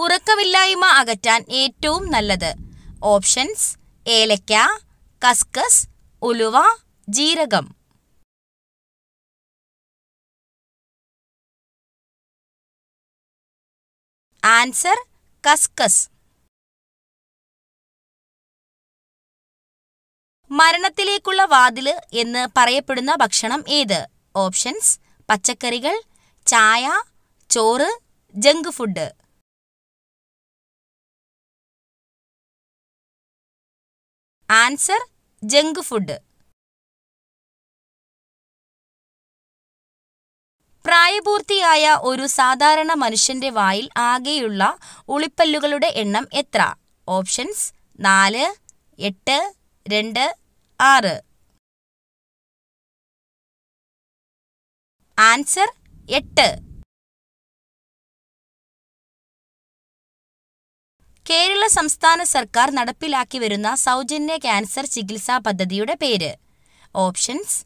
ഉറക്കമില്ലായ്മ അകറ്റാൻ ഏറ്റവും നല്ലത് ഓപ്ഷൻസ് ഏലക്ക കസ്കസ് ഉലുവ ജീരകം ആൻസർ കസ്കസ് മരണത്തിലേക്കുള്ള വാതില് എന്ന് പറയപ്പെടുന്ന ഭക്ഷണം ഏത് ഓപ്ഷൻസ് പച്ചക്കറികൾ ചായ ചോറ് junk food answer junk food പ്രായപൂർത്തിയായ ഒരു സാധാരണ മനുഷ്യന്റെ വായിൽ ആകെയുള്ള ഉളിപ്പല്ലുകളുടെ എണ്ണം എത്ര ഓപ്ഷൻസ് നാല് എട്ട് രണ്ട് ആറ് ആൻസർ എട്ട് കേരള സംസ്ഥാന സർക്കാർ നടപ്പിലാക്കി വരുന്ന സൗജന്യ ക്യാൻസർ ചികിത്സാ പദ്ധതിയുടെ പേര് ഓപ്ഷൻസ്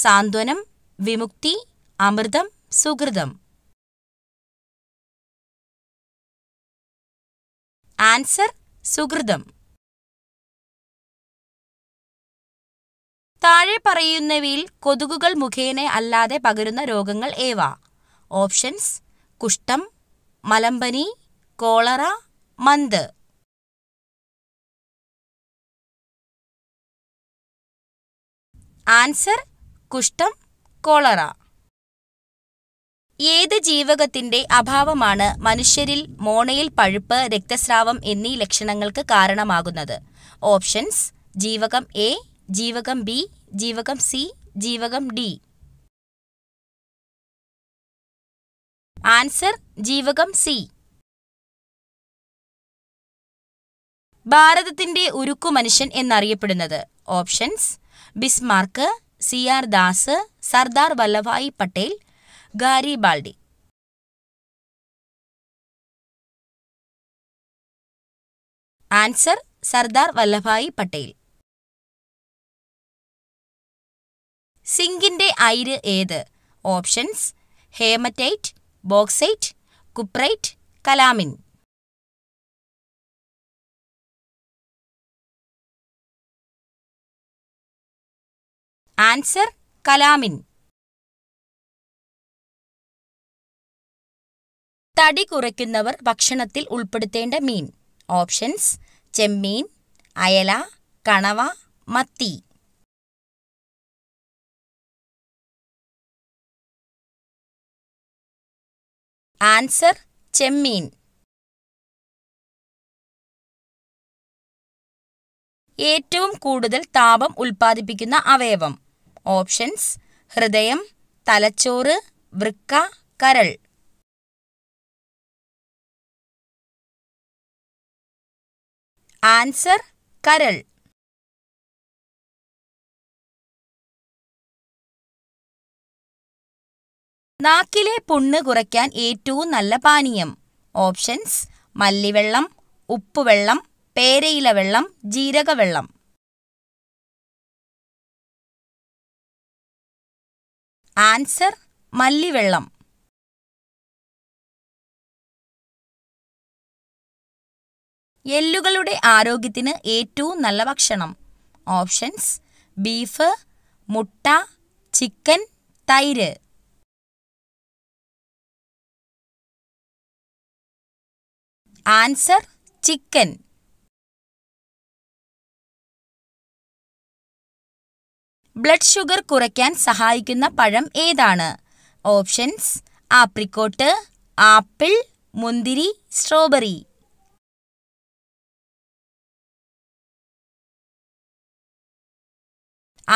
സാന്ത്വനം വിമുക്തി അമൃതം സുഹൃതം ആൻസർ സുഹൃതം താഴെ പറയുന്നവയിൽ കൊതുകുകൾ മുഖേന അല്ലാതെ പകരുന്ന രോഗങ്ങൾ ഏവ ഓപ്ഷൻസ് കുഷ്ഠം മലമ്പനി കോളറ മന്ത് ആൻസർ കുഷ്ഠം കോളറ ഏത് ജീവകത്തിന്റെ അഭാവമാണ് മനുഷ്യരിൽ മോണയിൽ പഴുപ്പ് രക്തസ്രാവം എന്നീ ലക്ഷണങ്ങൾക്ക് കാരണമാകുന്നത് ഓപ്ഷൻസ് ജീവകം എ ജീവകം ബി ജീവകം സി ജീവകം ഡി ആൻസർ ജീവകം സി ഭാരതത്തിന്റെ ഉരുക്കു മനുഷ്യൻ എന്നറിയപ്പെടുന്നത് options Bismarck C R Das Sardar Vallabhbhai Patel ഗാരി ആൻസർ സർദാർ വല്ലഭായ് പട്ടേൽ സിങ്കിന്റെ അയിര് ഏത് options haematite bauxite cuprite calamine answer calamine തടി കുറയ്ക്കുന്നവർ ഭക്ഷണത്തിൽ ഉൾപ്പെടുത്തേണ്ട മീൻ ഓപ്ഷൻസ് ചെമ്മീൻ അയല കണവ മത്തി ആൻസർ ചെമ്മീൻ ഏറ്റവും കൂടുതൽ താപം ഉൽപ്പാദിപ്പിക്കുന്ന അവയവം ഓപ്ഷൻസ് ഹൃദയം തലച്ചോറ് വൃക്ക കരൾ ആൻസർ കരൾ നാക്കിലെ പുണ്ണ് കുറയ്ക്കാൻ ഏറ്റവും നല്ല പാനീയം ഓപ്ഷൻസ് മല്ലിവെള്ളം ഉപ്പുവെള്ളം പേരയില വെള്ളം ജീരകവെള്ളം ആൻസർ മല്ലിവെള്ളം എല്ലുകളുടെ ആരോഗ്യത്തിന് ഏറ്റവും നല്ല ഭക്ഷണം ഓപ്ഷൻസ് ബീഫ് മുട്ട ചിക്കൻ തൈര് ആൻസർ ചിക്കൻ ബ്ലഡ് ഷുഗർ കുറയ്ക്കാൻ സഹായിക്കുന്ന പഴം ഏതാണ് ഓപ്ഷൻസ് ആപ്രിക്കോട്ട് ആപ്പിൾ മുന്തിരി സ്ട്രോബെറി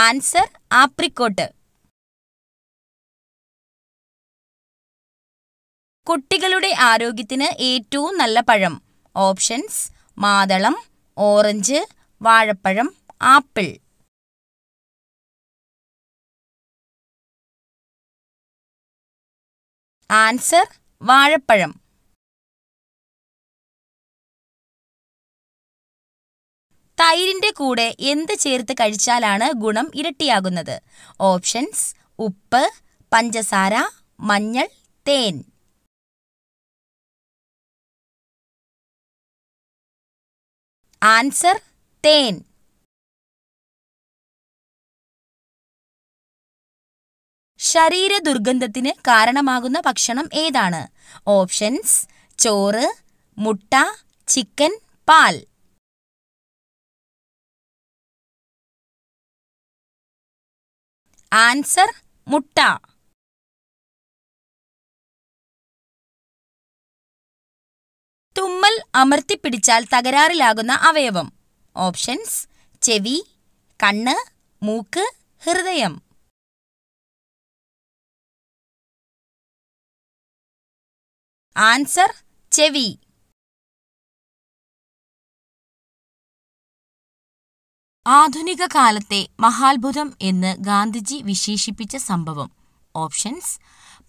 ആൻസർ ആപ്രിക്കോട്ട് കുട്ടികളുടെ ആരോഗ്യത്തിന് ഏറ്റവും നല്ല പഴം ഓപ്ഷൻസ് മാതളം ഓറഞ്ച് വാഴപ്പഴം ആപ്പിൾ ആൻസർ വാഴപ്പഴം തൈരിന്റെ കൂടെ എന്ത് ചേർത്ത് കഴിച്ചാലാണ് ഗുണം ഇരട്ടിയാകുന്നത് ഓപ്ഷൻസ് ഉപ്പ് പഞ്ചസാര മഞ്ഞൾ തേൻ ആൻസർ തേൻ ശരീര ദുർഗന്ധത്തിന് കാരണമാകുന്ന ഭക്ഷണം ഏതാണ് ഓപ്ഷൻസ് ചോറ് മുട്ട ചിക്കൻ പാൽ ആൻസർ മുട്ട തുമ്മൽ അമർത്തിപ്പിടിച്ചാൽ തകരാറിലാകുന്ന അവയവം ഓപ്ഷൻസ് ചെവി കണ്ണ് മൂക്ക് ഹൃദയം ആൻസർ ചെവി ആധുനിക കാലത്തെ മഹാത്ഭുതം എന്ന് ഗാന്ധിജി വിശേഷിപ്പിച്ച സംഭവം ഓപ്ഷൻസ്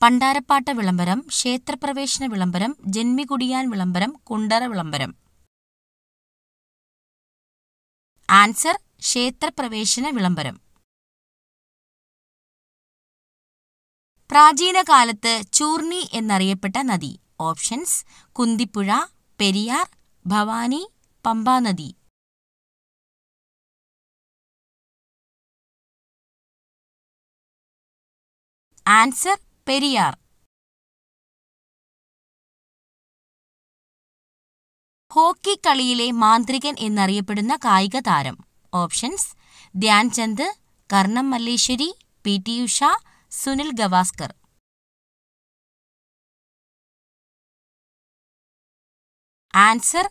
പണ്ടാരപ്പാട്ട വിളംബരം ക്ഷേത്രപ്രവേശന വിളംബരം ജന്മികുടിയാൻ വിളംബരം കുണ്ടറ വിളംബരം ആൻസർ ക്ഷേത്രപ്രവേശന വിളംബരം പ്രാചീന കാലത്ത് ചൂർണി എന്നറിയപ്പെട്ട നദി ഓപ്ഷൻസ് കുന്തിപ്പുഴ പെരിയാർ ഭവാനി പമ്പാനദി ആൻസർ പെരിയാർ ഹോക്കി കളിയിലെ മാന്ത്രികൻ എന്നറിയപ്പെടുന്ന കായിക താരം options Dhyan Chand Karnam Malleswari P T Usha Sunil Gavaskar answer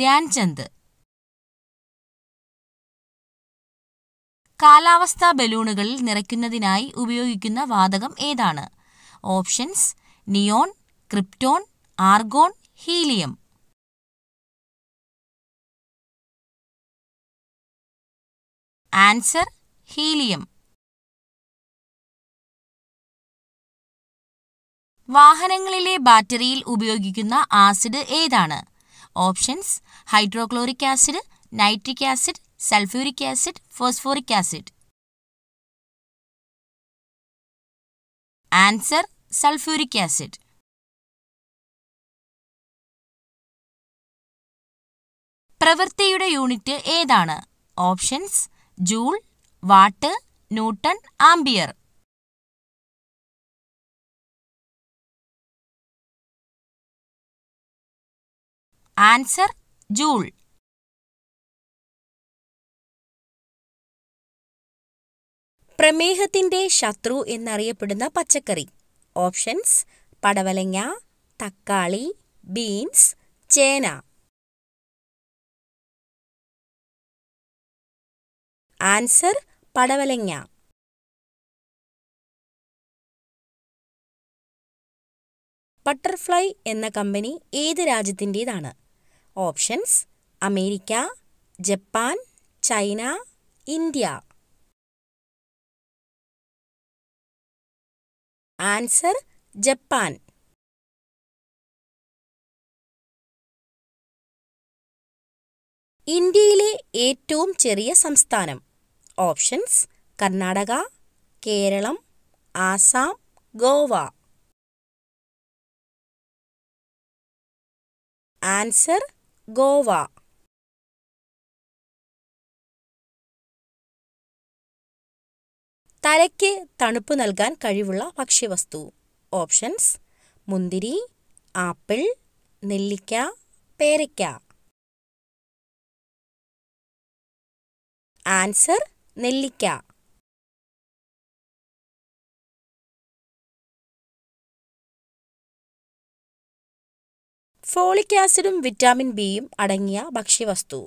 Dhyan Chand കാലാവസ്ഥാ ബലൂണുകളിൽ നിറയ്ക്കുന്നതിനായി ഉപയോഗിക്കുന്ന വാതകം ഏതാണ് options neon krypton argon helium answer helium വാഹനങ്ങളിലെ ബാറ്ററിയിൽ ഉപയോഗിക്കുന്ന ആസിഡ് ഏതാണ് options hydrochloric acid nitric acid sulphuric acid phosphoric acid answer sulphuric acid പ്രവൃത്തിയുടെ യൂണിറ്റ് ഏതാണ് options joule watt newton ampere answer joule പ്രമേഹത്തിന്റെ ശത്രു എന്നറിയപ്പെടുന്ന പച്ചക്കറി ഓപ്ഷൻസ് പടവലങ്ങ തക്കാളി ബീൻസ് ചേന ആൻസർ പടവലങ്ങ ബട്ടർഫ്ലൈ എന്ന കമ്പനി ഏത് രാജ്യത്തിൻ്റെതാണ് options America Japan China India answer Japan ഇന്ത്യയിലെ ഏറ്റവും ചെറിയ സംസ്ഥാനം ഓപ്ഷൻസ് കർണാടക കേരളം ആസാം ഗോവ ആൻസർ ഗോവ തലയ്ക്ക് തണുപ്പ് നൽകാൻ കഴിവുള്ള ഭക്ഷ്യവസ്തു ഓപ്ഷൻസ് മുന്തിരി ആപ്പിൾ നെല്ലിക്ക പേരയ്ക്ക ആൻസർ നെല്ലിക്ക ഫോളിക് ആസിഡും വിറ്റാമിൻ ബിയും അടങ്ങിയ ഭക്ഷ്യവസ്തു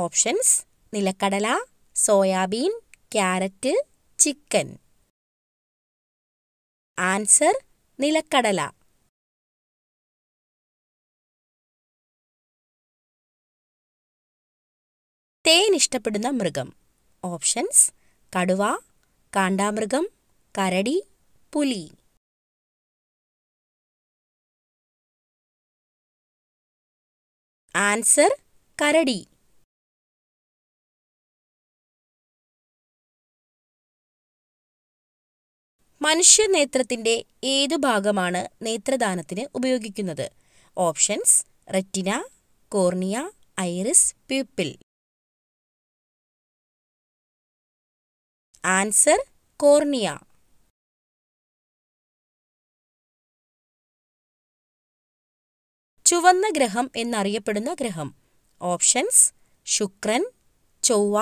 ഓപ്ഷൻസ് നിലക്കടല സോയാബീൻ ക്യാരറ്റ് ചിക്കൻ ആൻസർ നിലക്കടല തേൻ ഇഷ്ടപ്പെടുന്ന മൃഗം ഓപ്ഷൻസ് കടുവ കാണ്ടാമൃഗം കരടി പുലി ആൻസർ കരടി മനുഷ്യനേത്രത്തിൻ്റെ ഏതു ഭാഗമാണ് നേത്രദാനത്തിന് ഉപയോഗിക്കുന്നത് options retina cornea iris pupil answer cornea ചുവന്ന ഗ്രഹം എന്നറിയപ്പെടുന്ന ഗ്രഹം ഓപ്ഷൻസ് ശുക്രൻ ചൊവ്വ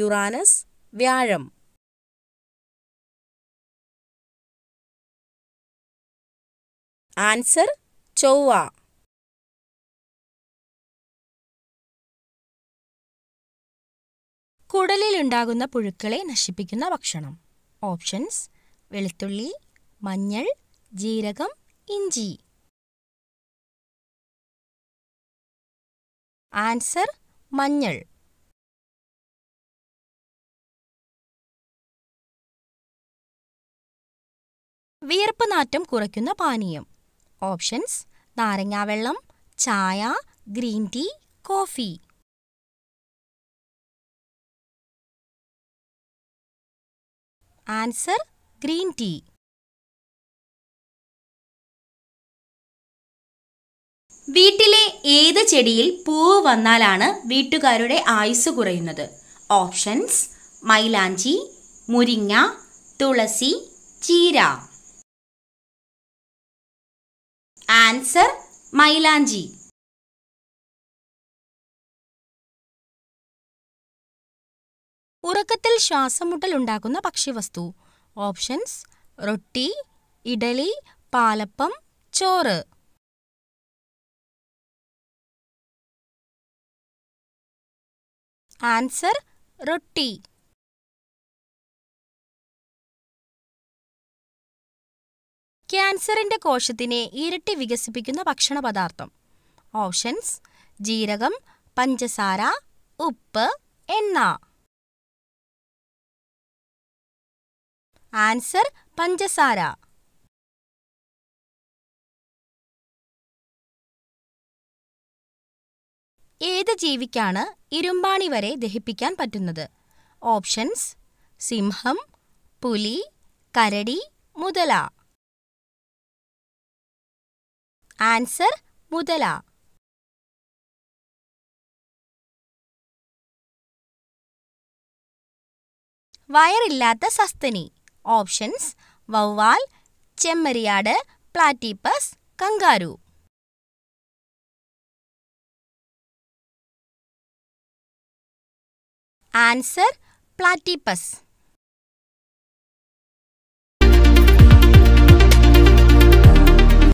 യുറാനസ് വ്യാഴം ആൻസർ ചൊവ്വ കുടലിലുണ്ടാകുന്ന പുഴുക്കളെ നശിപ്പിക്കുന്ന ഭക്ഷണം ഓപ്ഷൻസ് വെളുത്തുള്ളി മഞ്ഞൾ ജീരകം ഇഞ്ചി ആൻസർ മഞ്ഞൾ വിയർപ്പ് നാറ്റം കുറയ്ക്കുന്ന പാനീയം ഓപ്ഷൻസ് നാരങ്ങാവെള്ളം ചായ green tea coffee answer green tea വീട്ടിലെ ഏത് ചെടിയിൽ പൂവ് വന്നാലാണ് വീട്ടുകാരുടെ ആയുസ് കുറയുന്നത് ഓപ്ഷൻസ് മൈലാഞ്ചി മുരിങ്ങ തുളസി ചീര ആൻസർ മൈലാഞ്ചി ഉറക്കത്തിൽ ശ്വാസമുട്ടൽ ഉണ്ടാക്കുന്ന ഭക്ഷ്യവസ്തു ഓപ്ഷൻസ് റൊട്ടി ഇഡലി പാലപ്പം ചോറ് ആൻസർ റൊട്ടി ക്യാൻസറിന്റെ കോശത്തിനെ ഇരട്ടി വികസിപ്പിക്കുന്ന ഭക്ഷണ പദാർത്ഥം ഓപ്ഷൻസ് ജീരകം പഞ്ചസാര ഉപ്പ് എണ്ണ ആൻസർ പഞ്ചസാര ഏത് ജീവിക്കാണ് ഇരുമ്പാണി വരെ ദഹിപ്പിക്കാൻ പറ്റുന്നത് ഓപ്ഷൻസ് സിംഹം പുലി കരടി മുതല ആൻസർ മുതല വയറില്ലാത്ത സസ്തനി ഓപ്ഷൻസ് വവ്വാൽ ചെമ്മരിയാട് പ്ലാറ്റീപ്പസ് കങ്കാരൂ Answer platypus.